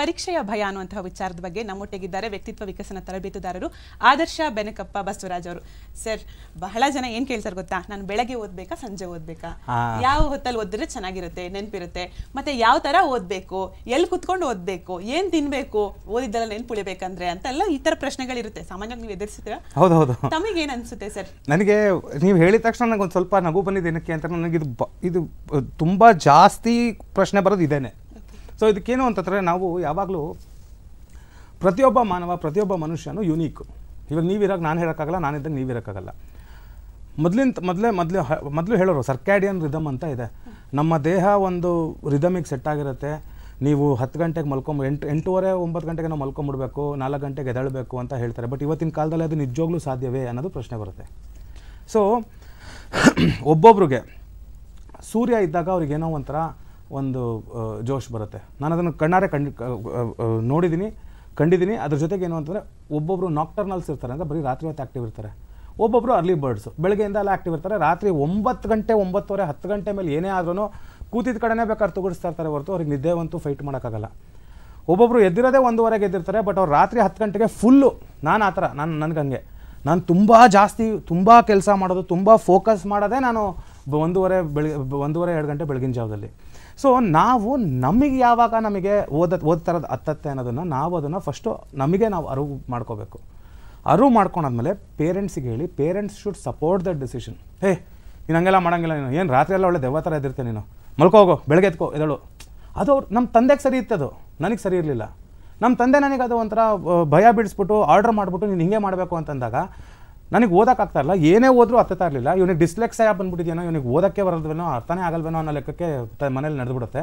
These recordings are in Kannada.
ಪರೀಕ್ಷೆಯ ಭಯ ಅನ್ನುವಂತಹ ವಿಚಾರದ ಬಗ್ಗೆ ನಮ್ಮೊಟ್ಟಿಗಿದ್ದಾರೆ ವ್ಯಕ್ತಿತ್ವ ವಿಕಸನ ತರಬೇತುದಾರರು ಆದರ್ಶ ಬೆನಕಪ್ಪ ಬಸವರಾಜ್ ಅವರು ಸರ್ ಬಹಳ ಜನ ಏನ್ ಕೇಳ್ತಾರೆ ಗೊತ್ತಾ ನಾನು ಬೆಳಗ್ಗೆ ಓದ್ಬೇಕಾ ಸಂಜೆ ಓದ್ಬೇಕಾ ಯಾವ ಹೊತ್ತಲ್ಲಿ ಓದಿದ್ರೆ ಚೆನ್ನಾಗಿರುತ್ತೆ ನೆನಪಿರುತ್ತೆ ಮತ್ತೆ ಯಾವ ತರ ಓದ್ಬೇಕು ಎಲ್ಲಿ ಕುತ್ಕೊಂಡು ಓದ್ಬೇಕು ಏನ್ ತಿನ್ಬೇಕು ಓದಿದ್ದೆಲ್ಲ ನೆನ್ಪುಳಿಬೇಕಂದ್ರೆ ಅಂತೆಲ್ಲ ಈ ತರ ಪ್ರಶ್ನೆಗಳಿರುತ್ತೆ ಸಾಮಾನ್ಯವಾಗಿ ನೀವು ಎದುರಿಸ್ತೀರಾ ಹೌದು ತಮಗೆ ಏನ್ ಅನ್ಸುತ್ತೆ ಸರ್ ನನಗೆ ನೀವು ಹೇಳಿದ ತಕ್ಷಣ ನನಗೆ ಸ್ವಲ್ಪ ನಗು ಬಂದಿದೆ ಏನಕ್ಕೆ ಅಂತ ನನಗೆ ಇದು ಇದು ತುಂಬಾ ಜಾಸ್ತಿ ಪ್ರಶ್ನೆ ಬರೋದು ಇದೇನೆ ಸೊ ಇದಕ್ಕೇನು ಅಂತಂದರೆ ನಾವು ಯಾವಾಗಲೂ ಪ್ರತಿಯೊಬ್ಬ ಮಾನವ ಪ್ರತಿಯೊಬ್ಬ ಮನುಷ್ಯನೂ ಯುನೀಕು ಇವಾಗ ನೀವಿರೋಕ್ಕೆ ನಾನು ಹೇಳೋಕ್ಕಾಗಲ್ಲ ನಾನಿದ್ದಾಗ ನೀವಿರೋಕ್ಕಾಗಲ್ಲ ಮೊದಲಿಂದ ಮೊದಲೇ ಮೊದಲೇ ಮೊದಲು ಹೇಳೋರು ಸರ್ಕ್ಯಾಡಿಯನ್ ರಿದಮ್ ಅಂತ ಇದೆ ನಮ್ಮ ದೇಹ ಒಂದು ರಿದಮಿಗೆ ಸೆಟ್ ಆಗಿರುತ್ತೆ ನೀವು ಹತ್ತು ಗಂಟೆಗೆ ಮಲ್ಕೊಂಬ ಎಂಟು ಎಂಟೂವರೆ ಒಂಬತ್ತು ಗಂಟೆಗೆ ನಾವು ಮಲ್ಕೊಂಬಿಡ್ಬೇಕು ನಾಲ್ಕು ಗಂಟೆಗೆ ಎದಳಬೇಕು ಅಂತ ಹೇಳ್ತಾರೆ ಬಟ್ ಇವತ್ತಿನ ಕಾಲದಲ್ಲಿ ಅದು ನಿಜವಾಗ್ಲೂ ಸಾಧ್ಯವೇ ಅನ್ನೋದು ಪ್ರಶ್ನೆ ಬರುತ್ತೆ ಸೊ ಒಬ್ಬೊಬ್ರಿಗೆ ಸೂರ್ಯ ಇದ್ದಾಗ ಏನೋ ಒಂಥರ ಒಂದು ಜೋಶ್ ಬರುತ್ತೆ ನಾನು ಅದನ್ನು ಕಣ್ಣಾರೆ ಕಂಡು ನೋಡಿದ್ದೀನಿ ಕಂಡಿದ್ದೀನಿ ಅದ್ರ ಜೊತೆಗೆ ಏನು ಅಂತಂದರೆ ಒಬ್ಬೊಬ್ಬರು ನಾಕ್ಟರ್ನಲ್ಸ್ ಇರ್ತಾರೆ ಅಂದರೆ ಬರೀ ರಾತ್ರಿ ಹೊತ್ತು ಆ್ಯಕ್ಟಿವ್ ಇರ್ತಾರೆ ಒಬ್ಬೊಬ್ಬರು ಅರ್ಲಿ ಬರ್ಡ್ಸು ಬೆಳಗ್ಗೆಯಿಂದ ಎಲ್ಲ ಆ್ಯಕ್ಟಿವ್ ಇರ್ತಾರೆ ರಾತ್ರಿ ಒಂಬತ್ತು ಗಂಟೆ ಒಂಬತ್ತುವರೆ ಹತ್ತು ಗಂಟೆ ಮೇಲೆ ಏನೇ ಆದ್ರೂ ಕೂತಿದ ಕಡೆನೇ ಬೇಕಾದ್ರೆ ತೊಗಡಿಸ್ತಾ ಇರ್ತಾರೆ ಹೊರತು ಅವ್ರಿಗೆ ನಿದ್ದೆ ಅಂತೂ ಫೈಟ್ ಮಾಡೋಕ್ಕಾಗಲ್ಲ ಒಬ್ಬೊಬ್ಬರು ಎದ್ದಿರೋದೇ ಒಂದುವರೆಗೆ ಎದ್ದಿರ್ತಾರೆ ಬಟ್ ಅವ್ರು ರಾತ್ರಿ ಹತ್ತು ಗಂಟೆಗೆ ಫುಲ್ಲು ನಾನು ಆ ಥರ ನಾನು ನನಗಂಗೆ ನಾನು ತುಂಬ ಜಾಸ್ತಿ ತುಂಬ ಕೆಲಸ ಮಾಡೋದು ತುಂಬ ಫೋಕಸ್ ಮಾಡೋದೇ ನಾನು ಒಂದೂವರೆ ಬೆಳಗ್ಗೆ ಒಂದೂವರೆ ಎರಡು ಗಂಟೆ ಬೆಳಗಿನ ಜಾವದಲ್ಲಿ ಸೊ ನಾವು ನಮಗೆ ಯಾವಾಗ ನಮಗೆ ಓದ ಓದ್ ಹತ್ತತ್ತೆ ಅನ್ನೋದನ್ನು ನಾವು ಅದನ್ನು ಫಸ್ಟು ನಮಗೆ ನಾವು ಅರಿವು ಮಾಡ್ಕೋಬೇಕು ಅರಿವು ಮಾಡ್ಕೊಂಡಾದ್ಮೇಲೆ ಪೇರೆಂಟ್ಸಿಗೆ ಹೇಳಿ parents should support that decision ಹೇ ನೀನು ಹಂಗೆಲ್ಲ ಮಾಡೋಂಗಿಲ್ಲ ನೀನು ಏನು ರಾತ್ರಿ ಎಲ್ಲ ಒಳ್ಳೆ ದೆವ್ವ ಥರ ಇದ್ದಿರ್ತೀನಿ ನೀನು ಮಲ್ಕೋ ಹೋಗೋ ಬೆಳಗ್ಗೆ ಎತ್ಕೋ ಎದಳು ಅದು ಅವ್ರು ನಮ್ಮ ತಂದೆಗೆ ಸರಿ ಇತ್ತದು ನನಗೆ ಸರಿ ಇರಲಿಲ್ಲ ನಮ್ಮ ತಂದೆ ನನಗೆ ಅದು ಒಂಥರ ಭಯ ಬಿಡಿಸ್ಬಿಟ್ಟು ಆರ್ಡ್ರ್ ಮಾಡಿಬಿಟ್ಟು ನೀನು ಹಿಂಗೆ ಮಾಡಬೇಕು ಅಂತಂದಾಗ ನನಗೆ ಓದೋಕ್ಕಾಗ್ತಾ ಇಲ್ಲ ಏನೇ ಓದ್ರೂ ಅರ್ಥತಾ ಇರಲಿಲ್ಲ ಇವನಿಗೆ ಡಿಸ್ಲೆಕ್ಸ್ ಆಗಿ ಬಂದ್ಬಿಟ್ಟಿದ್ದೇನೋ ಇವನಿಗೆ ಓದೋಕ್ಕೆ ಬರಲ್ವೇನೋ ಅರ್ಥನೇ ಆಗಲ್ವೇನೋ ಅನ್ನೋ ಲೆಕ್ಕಕ್ಕೆ ಮನೇಲಿ ನಡೆದುಬಿಡುತ್ತೆ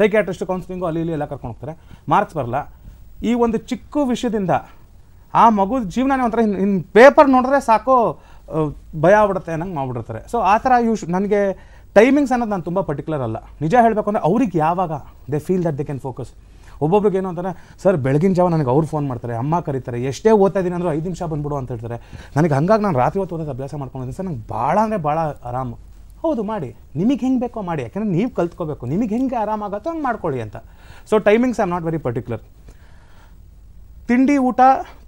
ಸೈಕ್ಯಾಟ್ರಿಸ್ಟ್ ಕೌನ್ಸಿಲಿಂಗು ಅಲ್ಲಿ ಇಲ್ಲಿ ಎಲ್ಲ ಕರ್ಕೊಂಡು ಹೋಗ್ತಾರೆ ಮಾರ್ಕ್ಸ್ ಬರಲ್ಲ ಈ ಒಂದು ಚಿಕ್ಕ ವಿಷಯದಿಂದ ಆ ಮಗು ಜೀವನನೇ ಒಂಥರ ಇನ್ನು ಪೇಪರ್ ನೋಡಿದ್ರೆ ಸಾಕು ಭಯ ಆಗ್ಬಿಡುತ್ತೆ ಅನ್ನಂಗೆ ಮಾಡಿಬಿಡ್ತಾರೆ ಸೊ ಆ ಥರ ಯೂಶ್ ನನಗೆ ಟೈಮಿಂಗ್ಸ್ ಅನ್ನೋದು ನಾನು ತುಂಬ ಪರ್ಟಿಕ್ಯುಲರ್ ಅಲ್ಲ ನಿಜ ಹೇಳಬೇಕು ಅಂದರೆ ಅವ್ರಿಗೆ ಯಾವಾಗ they feel that they can focus ಒಬ್ಬೊಬ್ರಿಗೆ ಏನು ಅಂತಾರೆ ಸರ್ ಬೆಳಗಿನ ಜಾವ ನನಗೆ ಅವ್ರು ಫೋನ್ ಮಾಡ್ತಾರೆ ಅಮ್ಮ ಕರೀತಾರೆ ಎಷ್ಟೇ ಓದ್ತಾ ಇದ್ದೀನಿ ಅಂದರೂ ಐದು ನಿಮಿಷ ಬಂದ್ಬಿಡು ಅಂತ ಹೇಳ್ತಾರೆ ನನಗೆ ಹಂಗಾಗಿ ನಾನು ರಾತ್ರಿ ಹೊತ್ತು ಓದೋದು ಅಭ್ಯಾಸ ಮಾಡ್ಕೊಂಡಿದ್ದೀನಿ ಸರ್ ನಂಗೆ ಭಾಳ ಅಂದರೆ ಭಾಳ ಆರಾಮು ಹೌದು ಮಾಡಿ ನಿಮಗೆ ಹೆಂಗೆ ಬೇಕೋ ಮಾಡಿ ಯಾಕೆಂದರೆ ನೀವು ಕಲ್ತ್ಕೋಬೇಕು ನಿಮಗೆ ಹೆಂಗೆ ಆರಾಮಾಗತ್ತೋ ಹಂಗೆ ಮಾಡ್ಕೊಳ್ಳಿ ಅಂತ so timings I am not very particular ತಿಂಡಿ ಊಟ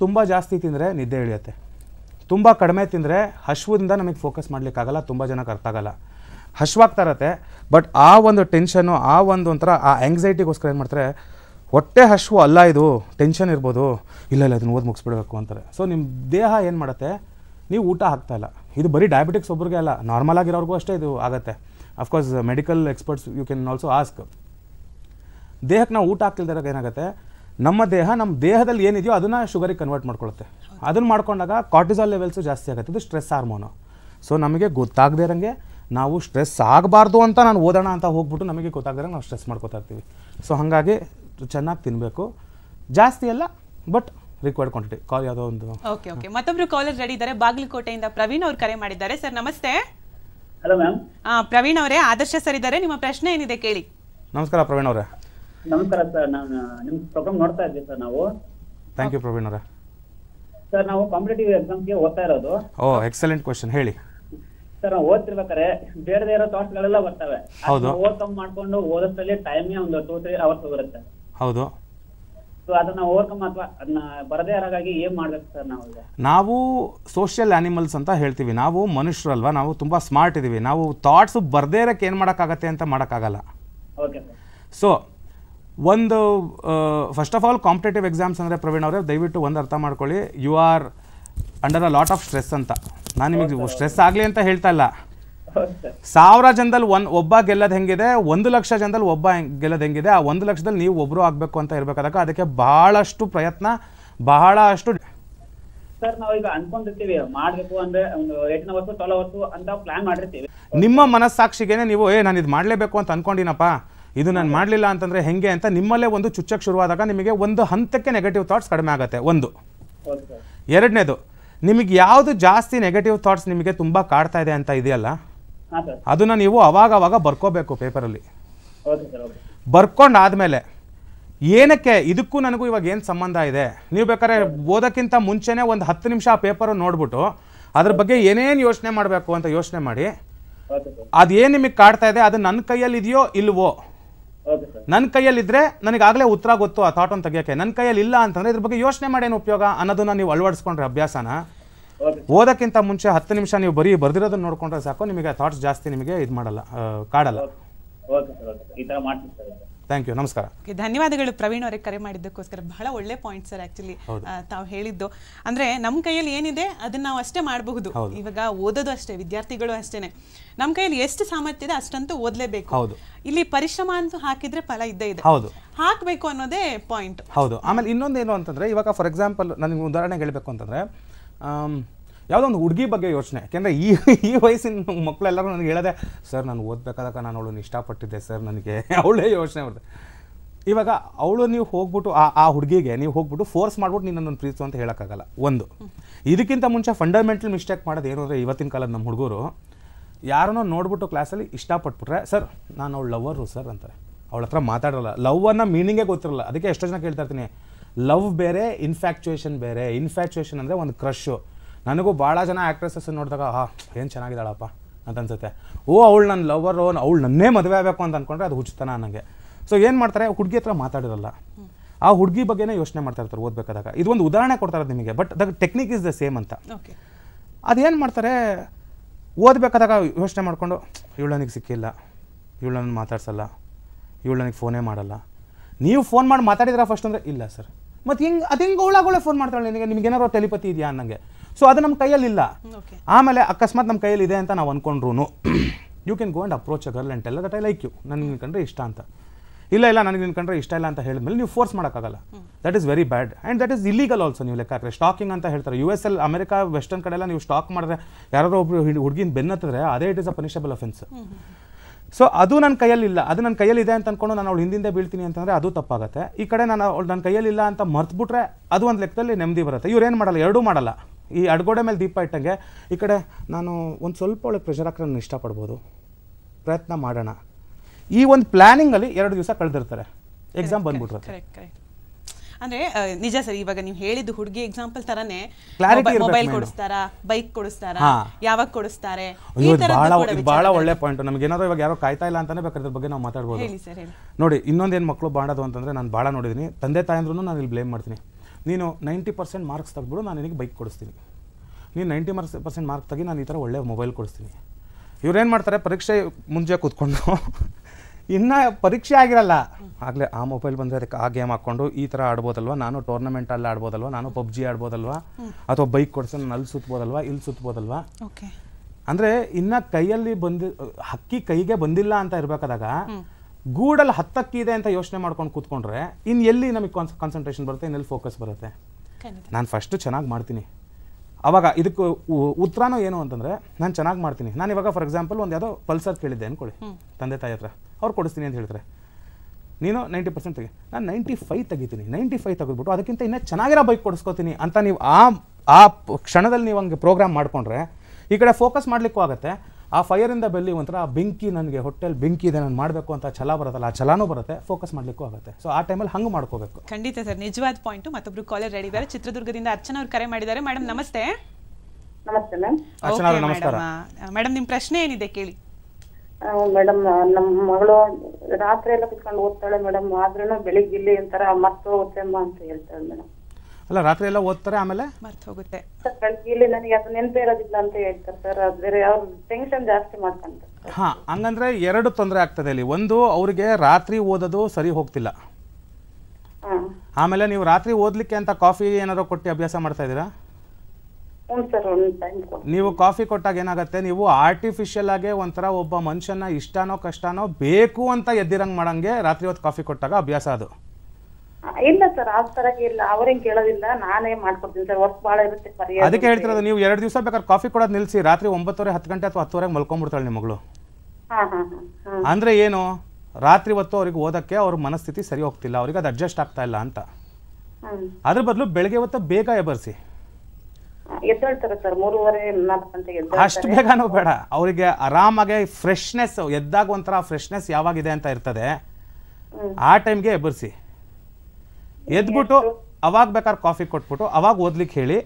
ತುಂಬ ಜಾಸ್ತಿ ತಿಂದರೆ ನಿದ್ದೆ ಇಳಿಯುತ್ತೆ ತುಂಬ ಕಡಿಮೆ ತಿಂದರೆ ಹಶ್ವದಿಂದ ನಮಗೆ ಫೋಕಸ್ ಮಾಡಲಿಕ್ಕಾಗಲ್ಲ ತುಂಬ ಜನಕ್ಕೆ ಅರ್ಥ ಆಗಲ್ಲ ಹಶ್ವಾಗ್ತಾ ಇರತ್ತೆ ಬಟ್ ಆ ಒಂದು ಟೆನ್ಷನು ಆ ಒಂದು ಒಂಥರ ಆ ಆ್ಯಂಗ್ಸೈಟಿಗೋಸ್ಕರ ಏನು ಮಾಡ್ತಾರೆ ಹೊಟ್ಟೆ ಹಶ್ವು ಅಲ್ಲ ಇದು ಟೆನ್ಷನ್ ಇರ್ಬೋದು ಇಲ್ಲ ಇಲ್ಲ ಅದನ್ನು ಓದಿ ಮುಗಿಸ್ಬಿಡ್ಬೇಕು ಅಂತಾರೆ ಸೊ ನಿಮ್ಮ ದೇಹ ಏನು ಮಾಡುತ್ತೆ ನೀವು ಊಟ ಹಾಕ್ತಾಯಿಲ್ಲ ಇದು ಬರೀ ಡಯಾಬಿಟಿಕ್ಸ್ ಒಬ್ರಿಗೆ ಅಲ್ಲ ನಾರ್ಮಲ್ ಆಗಿರೋರ್ಗೂ ಅಷ್ಟೇ ಇದು ಆಗುತ್ತೆ of course medical experts you can also ask ದೇಹಕ್ಕೆ ನಾವು ಊಟ ಹಾಕ್ತಿಲ್ದಾಗ ಏನಾಗುತ್ತೆ ನಮ್ಮ ದೇಹ ನಮ್ಮ ದೇಹದಲ್ಲಿ ಏನಿದೆಯೋ ಅದನ್ನು ಶುಗರಿಗೆ ಕನ್ವರ್ಟ್ ಮಾಡ್ಕೊಳುತ್ತೆ ಅದನ್ನು ಮಾಡ್ಕೊಂಡಾಗ ಕಾರ್ಟಿಸಾಲ್ ಲೆವೆಲ್ಸು ಜಾಸ್ತಿ ಆಗುತ್ತೆ ಇದು ಸ್ಟ್ರೆಸ್ ಹಾರ್ಮೋನು ಸೊ ನಮಗೆ ಗೊತ್ತಾಗದೇ ಇರೋಂಗೆ ನಾವು ಸ್ಟ್ರೆಸ್ ಆಗಬಾರ್ದು ಅಂತ ನಾನು ಓದೋಣ ಅಂತ ಹೋಗ್ಬಿಟ್ಟು ನಮಗೆ ಗೊತ್ತಾಗದಂಗೆ ನಾವು ಸ್ಟ್ರೆಸ್ ಮಾಡ್ಕೊತಾ ಇರ್ತೀವಿ ಸೊ ಹಾಗಾಗಿ ಚೆನ್ನಾಗಿ ತಿನ್ನಬೇಕು ಜಾಸ್ತಿ ಅಲ್ಲ ಬಟ್ ರಿಕ್ವೈರ್ಡ್ ಕ್ವಾಂಟಿಟಿ ಕಾಲ್ ಯಾವುದೋ ಒಂದು ಓಕೆ ಓಕೆ ಮತ್ತೊಬ್ರು ಕಾಲರ್ ರೆಡಿ ಇದ್ದಾರೆ ಬಾಗಲಕೋಟೆಯಿಂದ ಪ್ರವೀಣ್ ಅವರು ಕರೆ ಮಾಡಿದ್ದಾರೆ ಸರ್ ನಮಸ್ತೆ ಹಲೋ ಮ್ಯಾಮ್ ಪ್ರವೀಣ್ ಅವರೇ ಆದರ್ಶ ಸರ್ ಇದ್ದಾರೆ ನಿಮ್ಮ ಪ್ರಶ್ನೆ ಏನಿದೆ ಕೇಳಿ ನಮಸ್ಕಾರ ಪ್ರವೀಣ್ ಅವರೇ ನಮಸ್ಕಾರ ಸರ್ ನಾನು ನಿಮ್ಮ ಪ್ರೋಗ್ರಾಮ್ ನೋಡ್ತಾ ಇದ್ದೀನಿ ಸರ್ ನಾವು ಥ್ಯಾಂಕ್ ಯು ಪ್ರವೀಣ್ ಅವರೇ ಸರ್ ನಾವು ಕಾಂಪಿಟೇಟಿವ್ ಎಕ್ಸಾಮ್ಗೆ ಓದ್ತಾ ಇರೋದು ಓ ಎಕ್ಸಲೆಂಟ್ ಕ್ವಶನ್ ಹೇಳಿ ಸರ್ ನಾವು ಓದ್ತಿರ್ಬೇಕಾರೆ ಬೇರೆ ಇರೋ ಥಾಟ್ಸ್ಗಳೆಲ್ಲ ಬರ್ತವೆ ಹೌದು ಓವರ್ಕಮ್ ಮಾಡ್ಕೊಂಡು ಟೈಮ್ ಟೈಮೇ ಒಂದು ಟೂ ತ್ರೀ ಅವರ್ಸ್ ಬರುತ್ತೆ ಹೌದು ನಾವು ಸೋಷಿಯಲ್ ಆನಿಮಲ್ಸ್ ಅಂತ ಹೇಳ್ತೀವಿ ನಾವು ಮನುಷ್ಯರಲ್ವಾ ನಾವು ತುಂಬಾ ಸ್ಮಾರ್ಟ್ ಇದೀವಿ ನಾವು ಥಾಟ್ಸ್ ಬರದೇ ಇರಕ್ಕೆ ಏನು ಮಾಡೋಕ್ಕಾಗತ್ತೆ ಅಂತ ಮಾಡೋಕ್ಕಾಗಲ್ಲ ಓಕೆ ಸೊ ಒಂದು first of all competitive exams ಅಂದರೆ ಪ್ರವೀಣ್ ಅವರೇ ದಯವಿಟ್ಟು ಒಂದು ಅರ್ಥ ಮಾಡ್ಕೊಳ್ಳಿ you are under a lot of stress ಅಂತ ನಾನು ನಿಮಗೆ ಸ್ಟ್ರೆಸ್ ಆಗಲಿ ಅಂತ ಹೇಳ್ತಾ ಇಲ್ಲ ಸಾವಿರ ಜನದಲ್ಲಿ ಒನ್ ಒಬ್ಬ ಗೆಲ್ಲೋದು ಹೆಂಗಿದೆ ಒಂದು ಲಕ್ಷ ಜನದಲ್ಲಿ ಒಬ್ಬ ಗೆಲ್ಲದ ಹೆಂಗಿದೆ ಆ ಒಂದು ಲಕ್ಷದಲ್ಲಿ ನೀವು ಒಬ್ಬರು ಆಗಬೇಕು ಅಂತ ಇರ್ಬೇಕಾದಾಗ ಅದಕ್ಕೆ ಬಹಳಷ್ಟು ಪ್ರಯತ್ನ ಬಹಳಷ್ಟು ಸರ್ ಅನ್ಕೊಂಡಿರ್ತೀವಿ ಮಾಡಬೇಕು ಅಂದ್ರೆ ಒಂದು ಅಂತ ಪ್ಲಾನ್ ಮಾಡಿರ್ತೀವಿ ನಿಮ್ಮ ಮನಸ್ಸಾಕ್ಷಿಗೆ ನೀವು ಏ ನಾನು ಇದು ಮಾಡಲೇಬೇಕು ಅಂತ ಅನ್ಕೊಂಡಿನಪ್ಪ ಇದು ನಾನು ಮಾಡಲಿಲ್ಲ ಅಂತಂದ್ರೆ ಹೆಂಗೆ ಅಂತ ನಿಮ್ಮಲ್ಲೇ ಒಂದು ಚುಚ್ಚಕ್ಕೆ ಶುರುವಾದಾಗ ನಿಮಗೆ ಒಂದು ಹಂತಕ್ಕೆ ನೆಗೆಟಿವ್ ಥಾಟ್ಸ್ ಕಡಿಮೆ ಆಗುತ್ತೆ ಒಂದು ಎರಡನೇದು ನಿಮಗೆ ಯಾವುದು ಜಾಸ್ತಿ ನೆಗೆಟಿವ್ ಥಾಟ್ಸ್ ನಿಮಗೆ ತುಂಬ ಕಾಡ್ತಾ ಇದೆ ಅಂತ ಇದೆಯಲ್ಲ ಅದನ್ನು ನೀವು ಅವಾಗ ಅವಾಗ ಬರ್ಕೋಬೇಕು ಪೇಪರಲ್ಲಿ ಬರ್ಕೊಂಡಾದ್ಮೇಲೆ ಏನಕ್ಕೆ ಇದಕ್ಕೂ ನನಗೂ ಇವಾಗ ಏನು ಸಂಬಂಧ ಇದೆ ನೀವು ಬೇಕಾದ್ರೆ ಓದೋಕ್ಕಿಂತ ಮುಂಚೆನೇ ಒಂದು ಹತ್ತು ನಿಮಿಷ ಆ ಪೇಪರ್ ನೋಡ್ಬಿಟ್ಟು ಅದ್ರ ಬಗ್ಗೆ ಏನೇನು ಯೋಚನೆ ಮಾಡಬೇಕು ಅಂತ ಯೋಚನೆ ಮಾಡಿ ಅದೇನು ನಿಮಗೆ ಕಾಡ್ತಾ ಇದೆ ಅದು ನನ್ನ ಕೈಯಲ್ಲಿ ಇದೆಯೋ ಇಲ್ವೋ ನನ್ನ ನನಗೆ ನನಗಾಗಲೇ ಉತ್ತರ ಗೊತ್ತು ಆ ಥಾಟನ್ನು ತೆಗಿಯೋಕ್ಕೆ ನನ್ನ ಕೈಯಲ್ಲಿ ಇಲ್ಲ ಅಂತಂದರೆ ಇದ್ರ ಬಗ್ಗೆ ಯೋಚನೆ ಮಾಡೇನು ಉಪಯೋಗ ಅನ್ನೋದನ್ನ ನೀವು ಅಳವಡಿಸ್ಕೊಂಡ್ರೆ ಅಭ್ಯಾಸನ ಓದಕ್ಕಿಂತ ಮುಂಚೆ ಹತ್ತು ನಿಮಿಷ ನೀವು ಬರೀ ಬರ್ದಿರೋದನ್ನ ನೋಡ್ಕೊಂಡ್ರೆ ಸಾಕು ನಿಮಗೆ ಥಾಟ್ಸ್ ಜಾಸ್ತಿ ನಿಮಗೆ ಇದು ಮಾಡಲ್ಲ ಕಾಡಲ್ಲ ಥ್ಯಾಂಕ್ ಯು ನಮಸ್ಕಾರ ಧನ್ಯವಾದಗಳು ಪ್ರವೀಣ್ ಅವರಿಗೆ ಕರೆ ಮಾಡಿದ್ದಕ್ಕೋಸ್ಕರ ಬಹಳ ಒಳ್ಳೆ ಪಾಯಿಂಟ್ ಸರ್ ಆಕ್ಚುಲಿ ತಾವು ಹೇಳಿದ್ದು ಅಂದ್ರೆ ನಮ್ಮ ಕೈಯಲ್ಲಿ ಏನಿದೆ ಅದನ್ನ ನಾವು ಅಷ್ಟೇ ಮಾಡಬಹುದು ಇವಾಗ ಓದೋದು ಅಷ್ಟೇ ವಿದ್ಯಾರ್ಥಿಗಳು ಅಷ್ಟೇನೆ ನಮ್ಮ ಕೈಯಲ್ಲಿ ಎಷ್ಟು ಸಾಮರ್ಥ್ಯ ಇದೆ ಅಷ್ಟಂತೂ ಓದಲೇಬೇಕು ಹೌದು ಇಲ್ಲಿ ಪರಿಶ್ರಮ ಅಂತ ಹಾಕಿದ್ರೆ ಫಲ ಇದ್ದೇ ಇದೆ ಹೌದು ಹಾಕಬೇಕು ಅನ್ನೋದೇ ಪಾಯಿಂಟ್ ಹೌದು ಆಮೇಲೆ ಇನ್ನೊಂದೇನು ಅಂತಂದ್ರೆ ಇವಾಗ ಫಾರ್ ಎಕ್ಸಾಂಪಲ್ ನನಗೆ ಉದಾಹರಣೆ ಹೇಳಬೇಕು ಅಂತಂದ್ರೆ ಯಾವುದೊಂದು ಹುಡುಗಿ ಬಗ್ಗೆ ಯೋಚನೆ ಯಾಕೆಂದರೆ ಈ ಈ ವಯಸ್ಸಿನ ಮಕ್ಕಳೆಲ್ಲರೂ ನನಗೆ ಹೇಳದೆ ಸರ್ ನಾನು ಓದಬೇಕಾದಾಗ ನಾನು ಅವಳನ್ನು ಇಷ್ಟಪಟ್ಟಿದ್ದೆ ಸರ್ ನನಗೆ ಅವಳೇ ಯೋಚನೆ ಮಾಡಿದೆ ಇವಾಗ ಅವಳು ನೀವು ಹೋಗ್ಬಿಟ್ಟು ಆ ಆ ಹುಡುಗಿಗೆ ನೀವು ಹೋಗ್ಬಿಟ್ಟು ಫೋರ್ಸ್ ಮಾಡ್ಬಿಟ್ಟು ನೀನು ನನ್ನ ಪ್ರೀತಿಸು ಅಂತ ಹೇಳೋಕ್ಕಾಗಲ್ಲ ಒಂದು ಇದಕ್ಕಿಂತ ಮುಂಚೆ ಫಂಡಮೆಂಟಲ್ ಮಿಸ್ಟೇಕ್ ಮಾಡೋದು ಏನು ಅಂದರೆ ಇವತ್ತಿನ ಕಾಲದ ನಮ್ಮ ಹುಡುಗರು ಯಾರನ್ನೋ ನೋಡ್ಬಿಟ್ಟು ಕ್ಲಾಸಲ್ಲಿ ಇಷ್ಟಪಟ್ಬಿಟ್ರೆ ಸರ್ ನಾನು ಅವಳು ಲವರು ಸರ್ ಅಂತಾರೆ ಅವಳ ಹತ್ರ ಮಾತಾಡೋಲ್ಲ ಲವ್ ಅನ್ನೋ ಮೀನಿಂಗೇ ಗೊತ್ತಿರಲ್ಲ ಅದಕ್ಕೆ ಎಷ್ಟೋ ಜನ ಕೇಳ್ತಾ ಇರ್ತೀನಿ ಲವ್ ಬೇರೆ ಇನ್ಫ್ಯಾಕ್ಚುಯೇಷನ್ ಬೇರೆ ಇನ್ಫ್ಯಾಕ್ಚುಯೇಷನ್ ಅಂದರೆ ಒಂದು ಕ್ರಶ್ಶು ನನಗೂ ಭಾಳ ಜನ ಆ್ಯಕ್ಟ್ರೆಸಸ್ ನೋಡಿದಾಗ ಹಾ ಏನು ಚೆನ್ನಾಗಿದ್ದಾಳಪ್ಪ ಅಂತ ಅನ್ಸುತ್ತೆ ಓ ಅವಳು ನನ್ನ ಲವರು ಅವಳು ನನ್ನೇ ಮದುವೆ ಆಗಬೇಕು ಅಂತ ಅಂದ್ಕೊಂಡ್ರೆ ಅದು ಹುಚ್ಚುತನ ನನಗೆ ಸೊ ಏನು ಮಾಡ್ತಾರೆ ಹುಡುಗಿ ಹತ್ರ ಮಾತಾಡಿರಲ್ಲ ಆ ಹುಡುಗಿ ಬಗ್ಗೆನೇ ಯೋಚನೆ ಮಾಡ್ತಾ ಇರ್ತಾರೆ ಓದಬೇಕಾದಾಗ ಒಂದು ಉದಾಹರಣೆ ಕೊಡ್ತಾರೆ ನಿಮಗೆ but the technique is the same ಅಂತ ಅದೇನು ಮಾಡ್ತಾರೆ ಓದಬೇಕಾದಾಗ ಯೋಚನೆ ಮಾಡಿಕೊಂಡು ಇವಳು ನನಗೆ ಸಿಕ್ಕಿಲ್ಲ ಇವಳು ನನ್ನ ಮಾತಾಡ್ಸಲ್ಲ ಇವಳು ನನಗೆ ಫೋನೇ ಮಾಡಲ್ಲ ನೀವು ಫೋನ್ ಮಾಡಿ ಮಾತಾಡಿದ್ರೆ ಫಸ್ಟ್ ಅಂದರೆ ಇಲ್ಲ ಸರ್ ಮತ್ತು ಹಿಂಗೆ ಅದು ಹಿಂಗೆ ಅವಳಾಗೋಳೆ ಫೋನ್ ಮಾಡ್ತಾಳೆ ನಿನಗೆ ನಿಮ್ಗೆ ಏನಾರು ಟೆಲಿಪತಿ ಇದೆಯಾ ಅನ್ನಂಗೆ ಸೊ ಅದು ನಮ್ಮ ಕೈಯಲ್ಲಿಲ್ಲ ಆಮೇಲೆ ಅಕಸ್ಮಾತ್ ನಮ್ಮ ಕೈಯಲ್ಲಿ ಇದೆ ಅಂತ ನಾವು ಅಂದ್ಕೊಂಡ್ರು you can go and approach a girl and that I like you ನನಗೆ ಕಂಡ್ರೆ ಇಷ್ಟ ಅಂತ ಇಲ್ಲ ಇಲ್ಲ ನನಗೆ ನಿನ್ನ ಕಂಡ್ರೆ ಇಷ್ಟ ಇಲ್ಲ ಅಂತ ಮೇಲೆ ನೀವು ಫೋರ್ಸ್ ಮಾಡೋಕ್ಕಾಗಲ್ಲ that is very bad and that is illegal also ನೀವು ಲೆಕ್ಕ ಸ್ಟಾಕಿಂಗ್ ಅಂತ ಹೇಳ್ತಾರೆ ಯು ಎಸ್ ಎಲ್ ಅಮೆರಿಕ ವೆಸ್ಟರ್ನ್ ಎಲ್ಲ ನೀವು ಸ್ಟಾಕ್ ಮಾಡಿದ್ರೆ ಯಾರಾದ್ರೂ ಒಬ್ಬರು ಹುಡುಗಿನ ಬೆನ್ನತ್ತಿದ್ರೆ ಅದೇ it is a punishable offence so ಅದು ನನ್ನ ಕೈಯಲ್ಲಿಲ್ಲ ಅದು ನನ್ನ ಕೈಯಲ್ಲಿದೆ ಅಂತ ಅಂದ್ಕೊಂಡು ನಾನು ಅವಳು ಹಿಂದಿಂದೆ ಬೀಳ್ತೀನಿ ಅಂತಂದರೆ ಅದು ತಪ್ಪಾಗುತ್ತೆ ಈ ಕಡೆ ನಾನು ಅವಳು ನನ್ನ ಕೈಯಲ್ಲಿಲ್ಲ ಅಂತ ಬಿಟ್ರೆ ಅದು ಒಂದು ಲೆಕ್ಕದಲ್ಲಿ ನೆಮ್ಮದಿ ಬರುತ್ತೆ ಇವ್ರು ಏನು ಮಾಡಲ್ಲ ಎರಡೂ ಮಾಡಲ್ಲ ಈ ಅಡ್ಗೋಡೆ ಮೇಲೆ ದೀಪ ಇಟ್ಟಂಗೆ ಈ ಕಡೆ ನಾನು ಒಂದು ಸ್ವಲ್ಪ ಒಳ್ಳೆ ಪ್ರೆಷರ್ ಆಕ್ರನ್ನ ನಾನು ಇಷ್ಟಪಡ್ಬೋದು ಪ್ರಯತ್ನ ಮಾಡೋಣ ಈ ಒಂದು ಪ್ಲ್ಯಾನಿಂಗಲ್ಲಿ ಎರಡು ದಿವಸ ಕಳೆದಿರ್ತಾರೆ ಎಕ್ಸಾಮ್ ಬಂದ್ಬಿಟ್ರೆ ಅಂದ್ರೆ ನಿಜ ಸರ್ ಇವಾಗ ನೀವು ಹೇಳಿದ್ದು ಹುಡುಗಿ ಎಕ್ಸಾಂಪಲ್ ತರನೇ ಮೊಬೈಲ್ ಕೊಡಿಸ್ತಾರ ಬೈಕ್ ಕೊಡಿಸ್ತಾರ ಯಾವಾಗ ಕೊಡಿಸ್ತಾರೆ ಬಹಳ ಒಳ್ಳೆ ಪಾಯಿಂಟ್ ನಮ್ಗೆ ಏನಾದ್ರು ಇವಾಗ ಯಾರೋ ಕಾಯ್ತಾ ಇಲ್ಲ ಅಂತಾನೆ ಬೇಕಾದ್ರ ಬಗ್ಗೆ ನಾವು ಮಾತಾಡ್ಬೋದು ನೋಡಿ ಇನ್ನೊಂದೇನು ಮಕ್ಕಳು ಬಾಡೋದು ಅಂತಂದ್ರೆ ನಾನು ಭಾಳ ನೋಡಿದೀನಿ ತಂದೆ ತಾಯಂದ್ರೂ ನಾನು ಇಲ್ಲಿ ಬ್ಲೇಮ್ ಮಾಡ್ತೀನಿ ನೀನು ನೈಂಟಿ ಪರ್ಸೆಂಟ್ ಮಾರ್ಕ್ಸ್ ತೆಗೆದ್ಬಿಡು ನಾನು ನಿನಗೆ ಬೈಕ್ ಕೊಡಿಸ್ತೀನಿ ನೀನು ನೈಂಟಿ ಮಾರ್ಕ್ಸ್ ಪರ್ಸೆಂಟ್ ಮಾರ್ಕ್ ತೆಗಿ ನಾನು ಈ ಥರ ಒಳ್ಳೆಯ ಮೊಬೈಲ್ ಕೊಡಿಸ್ತೀನಿ ಇವ್ರೇನು ಮಾಡ್ತಾರೆ ಪರೀಕ್ಷೆ ಮುಂಜೆ ಕೂತ್ಕೊಂಡು ಇನ್ನು ಪರೀಕ್ಷೆ ಆಗಿರಲ್ಲ ಆಗಲೇ ಆ ಮೊಬೈಲ್ ಬಂದರೆ ಅದಕ್ಕೆ ಆ ಗೇಮ್ ಹಾಕ್ಕೊಂಡು ಈ ಥರ ಆಡ್ಬೋದಲ್ವ ನಾನು ಟೂರ್ನಮೆಂಟಲ್ಲಿ ಆಡ್ಬೋದಲ್ವ ನಾನು ಪಬ್ಜಿ ಆಡ್ಬೋದಲ್ವ ಅಥವಾ ಬೈಕ್ ಕೊಡಿಸೋ ನಾನು ಅಲ್ಲಿ ಸುತ್ಬೋದಲ್ವ ಇಲ್ಲಿ ಸುತ್ಬೋದಲ್ವ ಅಂದರೆ ಇನ್ನು ಕೈಯಲ್ಲಿ ಬಂದಿ ಹಕ್ಕಿ ಕೈಗೆ ಬಂದಿಲ್ಲ ಅಂತ ಇರಬೇಕಾದಾಗ ಗೂಡಲ್ಲಿ ಹತ್ತಕ್ಕಿದೆ ಅಂತ ಯೋಚನೆ ಮಾಡ್ಕೊಂಡು ಕೂತ್ಕೊಂಡ್ರೆ ಇನ್ನು ಎಲ್ಲಿ ನಮಗೆ ಕಾನ್ಸ್ ಕಾನ್ಸಂಟ್ರೇಷನ್ ಬರುತ್ತೆ ಇನ್ನೆಲ್ಲಿ ಫೋಕಸ್ ಬರುತ್ತೆ ನಾನು ಫಸ್ಟ್ ಚೆನ್ನಾಗಿ ಮಾಡ್ತೀನಿ ಅವಾಗ ಇದಕ್ಕೆ ಉತ್ತರನೋ ಏನು ಅಂತಂದರೆ ನಾನು ಚೆನ್ನಾಗಿ ಮಾಡ್ತೀನಿ ನಾನು ಇವಾಗ ಫಾರ್ ಎಕ್ಸಾಂಪಲ್ ಒಂದು ಯಾವುದೋ ಪಲ್ಸರ್ ಕೇಳಿದ್ದೆ ಅಂದ್ಕೊಳ್ಳಿ ತಂದೆ ತಾಯಿ ಹತ್ರ ಅವ್ರು ಕೊಡಿಸ್ತೀನಿ ಅಂತ ಹೇಳ್ತಾರೆ ನೀನು ನೈಂಟಿ ಪರ್ಸೆಂಟ್ ತೆಗಿ ನಾನು ನೈಂಟಿ ಫೈವ್ ತೆಗಿತೀನಿ ನೈಂಟಿ ಫೈವ್ ತೆಗೆದ್ಬಿಟ್ಟು ಅದಕ್ಕಿಂತ ಇನ್ನೂ ಚೆನ್ನಾಗಿರೋ ಬೈಕ್ ಕೊಡಿಸ್ಕೋತೀನಿ ಅಂತ ನೀವು ಆ ಆ ಕ್ಷಣದಲ್ಲಿ ನೀವು ಹಂಗೆ ಪ್ರೋಗ್ರಾಮ್ ಮಾಡಿಕೊಂಡ್ರೆ ಈ ಕಡೆ ಫೋಕಸ್ ಮಾಡಲಿಕ್ಕೂ ಆಗುತ್ತೆ ಆ ಫೈರಿಂದ ಬೆಲ್ಲಿ ಒಂಥರ ಆ ಬೆಂಕಿ ನನಗೆ ಹೋಟೆಲ್ ಬೆಂಕಿ ಇದೆ ನಾನು ಮಾಡಬೇಕು ಅಂತ ಛಲ ಬರುತ್ತಲ್ಲ ಆ ಛಲಾನೂ ಬರುತ್ತೆ ಫೋಕಸ್ ಮಾಡಲಿಕ್ಕೂ ಆಗುತ್ತೆ ಸೊ ಆ ಟೈಮಲ್ಲಿ ಹಂಗೆ ಮಾಡ್ಕೋಬೇಕು ಖಂಡಿತ ಸರ್ ನಿಜವಾದ ಪಾಯಿಂಟ್ ಮತ್ತೊಬ್ರು ಕಾಲರ್ ರೆಡಿ ಇದ್ದಾರೆ ಚಿತ್ರದುರ್ಗದಿಂದ ಅರ್ಚನಾ ಅವ್ರು ಕರೆ ಮಾಡಿದ್ದಾರೆ ಮೇಡಮ್ ನಮಸ್ತೆ ನಮಸ್ಕಾರ ಮೇಡಮ್ ನಿಮ್ಮ ಪ್ರಶ್ನೆ ಏನಿದೆ ಕೇಳಿ ಮೇಡಮ್ ನಮ್ಮ ಮಗಳು ರಾತ್ರಿ ಎಲ್ಲ ಕುತ್ಕೊಂಡು ಓದ್ತಾಳೆ ಮೇಡಮ್ ಆದ್ರೂ ಬೆಳಿಗ್ಗೆ ಇಲ್ಲಿ ಒಂಥರ ಮತ್ತೆ ಓದ್ತೇಮ್ಮ ಅಂತ ಹೇಳ್ತಾಳೆ ಮೇಡಮ್ ಅಲ್ಲ ರಾತ್ರಿ ಎಲ್ಲ ಓದ್ತಾರೆ ಆಮೇಲೆ ಮರ್ತು ಹೋಗುತ್ತೆ ಇಲ್ಲಿ ನನಗೆ ಅದು ನೆನಪೇ ಇರೋದಿಲ್ಲ ಅಂತ ಹೇಳ್ತಾರೆ ಸರ್ ಅದು ಬೇರೆ ಅವ್ರ ಟೆನ್ಷನ್ ಜಾಸ್ತಿ ಮಾಡ್ಕೊಂತ ಹಾ ಹಂಗಂದ್ರೆ ಎರಡು ತೊಂದರೆ ಆಗ್ತದೆ ಇಲ್ಲಿ ಒಂದು ಅವರಿಗೆ ರಾತ್ರಿ ಓದೋದು ಸರಿ ಹೋಗ್ತಿಲ್ಲ ಆಮೇಲೆ ನೀವು ರಾತ್ರಿ ಓದ್ಲಿಕ್ಕೆ ಅಂತ ಕಾಫಿ ಏನಾದ್ರು ಕೊಟ್ಟು ಅಭ್ಯಾಸ ಮಾಡ್ತಾ ಇದ್ದೀರಾ ನೀವು ಕಾಫಿ ಕೊಟ್ಟಾಗ ಏನಾಗುತ್ತೆ ನೀವು ಆರ್ಟಿಫಿಷಿಯಲ್ ಆಗಿ ಒಂಥರ ಒಬ್ಬ ಮನುಷ್ಯನ ಇಷ್ಟನೋ ಕಷ್ಟನೋ ಬೇಕು ಅಂತ ಎದ್ದಿರಂಗ್ ಮಾಡಂಗೆ ರಾತ್ರಿ ಹೊತ್ತು ಕಾಫಿ ಕೊಟ್ಟಾಗ ಅಭ್ಯಾಸ ಅದು ಇಲ್ಲ ಸರ್ ಆ ತರ ಇಲ್ಲ ಅವ್ರೇನ್ ಕೇಳೋದಿಲ್ಲ ನಾನೇ ಮಾಡ್ಕೊಡ್ತೀನಿ ಸರ್ ವರ್ಕ್ ಬಹಳ ಇರುತ್ತೆ ಅದಕ್ಕೆ ಹೇಳ್ತಿರೋದು ನೀವು ಎರಡು ದಿವಸ ಬೇಕಾದ್ರೆ ಕಾಫಿ ಕೊಡೋದು ನಿಲ್ಸಿ ರಾತ್ರಿ ಒಂಬತ್ತುವರೆ ಹತ್ತು ಗಂಟೆ ಅಥವಾ ಹತ್ತುವರೆಗೆ ಮಲ್ಕೊಂಡ್ಬಿಡ್ತಾಳೆ ನಿಮ್ಮ ಮಗಳು ಅಂದ್ರೆ ಏನು ರಾತ್ರಿ ಹೊತ್ತು ಅವ್ರಿಗೆ ಓದಕ್ಕೆ ಅವ್ರ ಮನಸ್ಥಿತಿ ಸರಿ ಹೋಗ್ತಿಲ್ಲ ಅವ್ರಿಗೆ ಅದು ಅಡ್ಜಸ್ಟ್ ಆಗ್ತಾ ಇಲ್ಲ ಅಂತ ಅದ್ರ ಬದಲು ಬೆಳಗ್ಗೆ ಹೊತ್ತು ಬೇಗ ಎಬ್ಬರಿಸಿ ಅಷ್ಟು ಬೇಗನೂ ಬೇಡ ಅವರಿಗೆ ಆರಾಮಾಗಿ ಫ್ರೆಶ್ನೆಸ್ ಎದ್ದಾಗ ಒಂಥರ ಫ್ರೆಶ್ನೆಸ್ ಯಾವಾಗಿದೆ ಅಂತ ಇರ್ತದೆ ಆ ಟೈಮ್ಗೆ ಎಬ್ಬರಿಸಿ ಎದ್ಬಿಟ್ಟು ಅವಾಗ ಬೇಕಾದ್ರೆ ಕಾಫಿ ಕೊಟ್ಬಿಟ್ಟು ಅವಾಗ ಓದ್ಲಿಕ್ಕೆ ಹೇಳಿ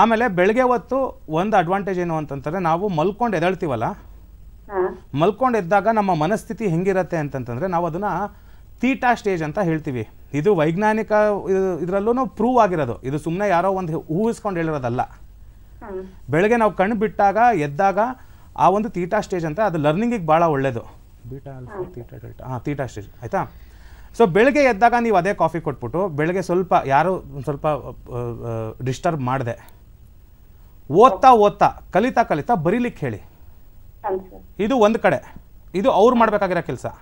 ಆಮೇಲೆ ಬೆಳಗ್ಗೆ ಹೊತ್ತು ಒಂದು ಅಡ್ವಾಂಟೇಜ್ ಏನು ಅಂತಂದ್ರೆ ನಾವು ಮಲ್ಕೊಂಡು ಎದಳ್ತೀವಲ್ಲ ಮಲ್ಕೊಂಡು ಎದ್ದಾಗ ನಮ್ಮ ಮನಸ್ಥಿತಿ ಹೆಂಗಿರತ್ತೆ ಅಂತಂತಂದರೆ ನಾವು ಅದನ್ನು ತೀಟಾ ಸ್ಟೇಜ್ ಅಂತ ಹೇಳ್ತೀವಿ ಇದು ವೈಜ್ಞಾನಿಕ ಇದರಲ್ಲೂ ಪ್ರೂವ್ ಆಗಿರೋದು ಇದು ಸುಮ್ಮನೆ ಯಾರೋ ಒಂದು ಊಹಿಸ್ಕೊಂಡು ಹೇಳಿರೋದಲ್ಲ ಬೆಳಗ್ಗೆ ನಾವು ಕಣ್ಣು ಬಿಟ್ಟಾಗ ಎದ್ದಾಗ ಆ ಒಂದು ತೀಟಾ ಸ್ಟೇಜ್ ಅಂತ ಅದು ಲರ್ನಿಂಗಿಗೆ ಭಾಳ ಒಳ್ಳೇದು ಬೀಟಾ ತೀಟಾ ಡೆಲ್ಟಾ ಹಾಂ ತೀಟಾ ಸ್ಟೇಜ್ ಆಯಿತಾ ಸೊ ಬೆಳಗ್ಗೆ ಎದ್ದಾಗ ನೀವು ಅದೇ ಕಾಫಿ ಕೊಟ್ಬಿಟ್ಟು ಬೆಳಗ್ಗೆ ಸ್ವಲ್ಪ ಯಾರು ಸ್ವಲ್ಪ ಡಿಸ್ಟರ್ಬ್ ಮಾಡಿದೆ ಓದ್ತಾ ಓದ್ತಾ ಕಲಿತಾ ಕಲಿತಾ ಬರೀಲಿಕ್ಕೆ ಹೇಳಿ ಇದು ಒಂದು ಕಡೆ ಇದು ಅವ್ರು ಮಾಡಬೇಕಾಗಿರೋ ಕೆಲಸ